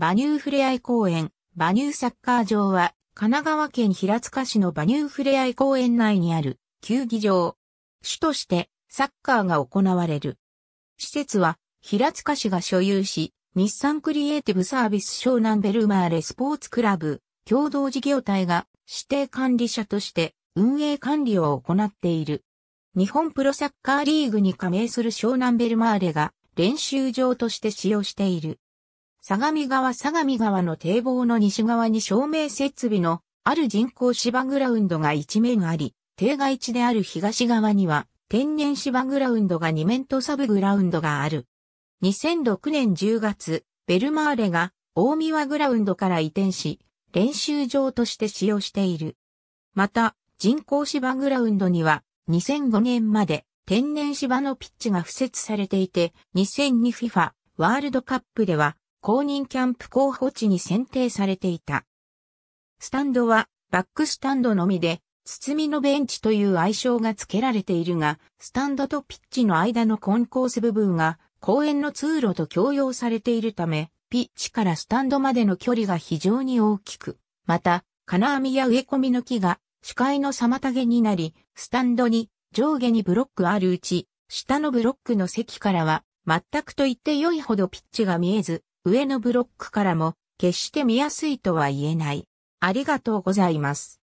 バニューフレアイ公園、バニューサッカー場は、神奈川県平塚市のバニューフレアイ公園内にある球技場。主としてサッカーが行われる。施設は平塚市が所有し、日産クリエイティブサービス湘南ベルマーレスポーツクラブ共同事業体が指定管理者として運営管理を行っている。日本プロサッカーリーグに加盟する湘南ベルマーレが練習場として使用している。相模川相模川の堤防の西側に照明設備のある人工芝グラウンドが一面あり、堤外地である東側には天然芝グラウンドが2面とサブグラウンドがある。2006年10月、ベルマーレが大宮グラウンドから移転し、練習場として使用している。また、人工芝グラウンドには2005年まで天然芝のピッチが付設されていて、2002FIFA ワールドカップでは公認キャンプ候補地に選定されていた。スタンドはバックスタンドのみで、包みのベンチという愛称が付けられているが、スタンドとピッチの間のコンコース部分が公園の通路と共用されているため、ピッチからスタンドまでの距離が非常に大きく、また、金網や植え込みの木が視界の妨げになり、スタンドに上下にブロックあるうち、下のブロックの席からは全くと言って良いほどピッチが見えず、上のブロックからも決して見やすいとは言えない。ありがとうございます。